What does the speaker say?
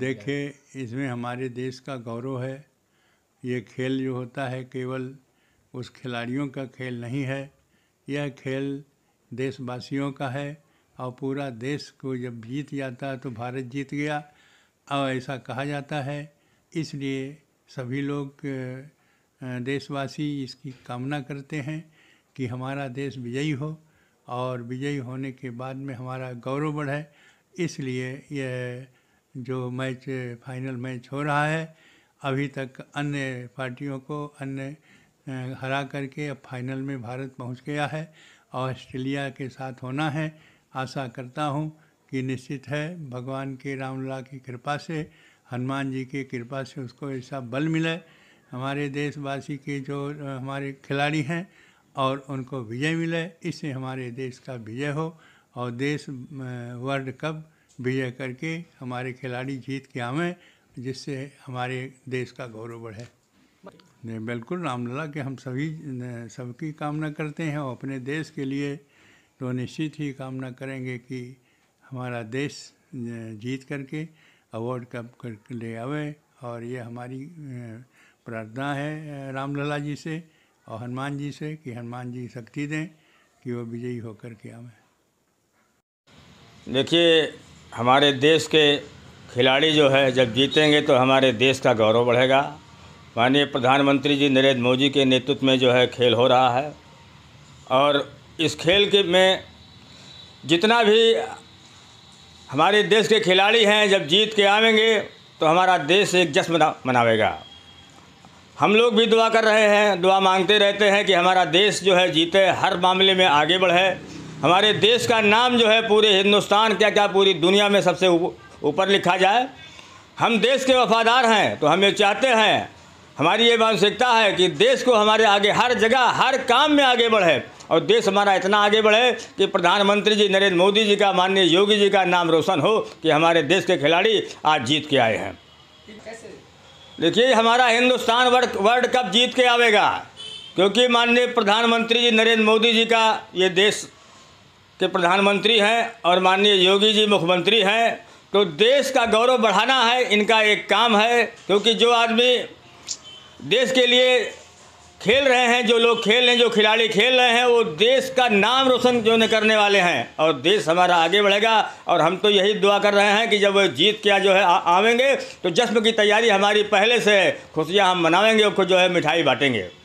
देखें इसमें हमारे देश का गौरव है ये खेल जो होता है केवल उस खिलाड़ियों का खेल नहीं है यह खेल देशवासियों का है और पूरा देश को जब जीत जाता है तो भारत जीत गया और ऐसा कहा जाता है इसलिए सभी लोग देशवासी इसकी कामना करते हैं कि हमारा देश विजयी हो और विजयी होने के बाद में हमारा गौरव बढ़े इसलिए यह जो मैच फाइनल मैच हो रहा है अभी तक अन्य पार्टियों को अन्य हरा करके अब फाइनल में भारत पहुंच गया है ऑस्ट्रेलिया के साथ होना है आशा करता हूं कि निश्चित है भगवान के रामलला की कृपा से हनुमान जी की कृपा से उसको ऐसा बल मिले हमारे देशवासी के जो हमारे खिलाड़ी हैं और उनको विजय मिले इससे हमारे देश का विजय हो और देश वर्ल्ड कप विजय करके हमारे खिलाड़ी जीत के आवें जिससे हमारे देश का गौरव बढ़े नहीं बिल्कुल रामलला के हम सभी सबकी कामना करते हैं और अपने देश के लिए तो निश्चित ही कामना करेंगे कि हमारा देश जीत करके अवार्ड कप कर ले आवे और ये हमारी प्रार्थना है रामलला जी से और हनुमान जी से कि हनुमान जी शक्ति दें कि वो विजयी होकर के आवें देखिए हमारे देश के खिलाड़ी जो है जब जीतेंगे तो हमारे देश का गौरव बढ़ेगा माननीय प्रधानमंत्री जी नरेंद्र मोदी के नेतृत्व में जो है खेल हो रहा है और इस खेल के में जितना भी हमारे देश के खिलाड़ी हैं जब जीत के आएंगे तो हमारा देश एक जश्न मना, मनावेगा हम लोग भी दुआ कर रहे हैं दुआ मांगते रहते हैं कि हमारा देश जो है जीते हर मामले में आगे बढ़े हमारे देश का नाम जो है पूरे हिंदुस्तान क्या क्या पूरी दुनिया में सबसे ऊपर लिखा जाए हम देश के वफादार हैं तो हम ये चाहते हैं हमारी ये मानसिकता है कि देश को हमारे आगे हर जगह हर काम में आगे बढ़े और देश हमारा इतना आगे बढ़े कि प्रधानमंत्री जी नरेंद्र मोदी जी का माननीय योगी जी का नाम रोशन हो कि हमारे देश के खिलाड़ी आज जीत के आए हैं देखिए हमारा हिंदुस्तान वर्ल्ड वर्ल्ड कप जीत के आवेगा क्योंकि माननीय प्रधानमंत्री जी नरेंद्र मोदी जी का ये देश के प्रधानमंत्री हैं और माननीय योगी जी मुख्यमंत्री हैं तो देश का गौरव बढ़ाना है इनका एक काम है क्योंकि जो आदमी देश के लिए खेल रहे हैं जो लोग खेल रहे हैं जो खिलाड़ी खेल रहे हैं वो देश का नाम रोशन जो न करने वाले हैं और देश हमारा आगे बढ़ेगा और हम तो यही दुआ कर रहे हैं कि जब जीत क्या जो है आवेंगे तो जश्न की तैयारी हमारी पहले से है खुशियाँ हम मनाएंगे उसको जो है मिठाई बांटेंगे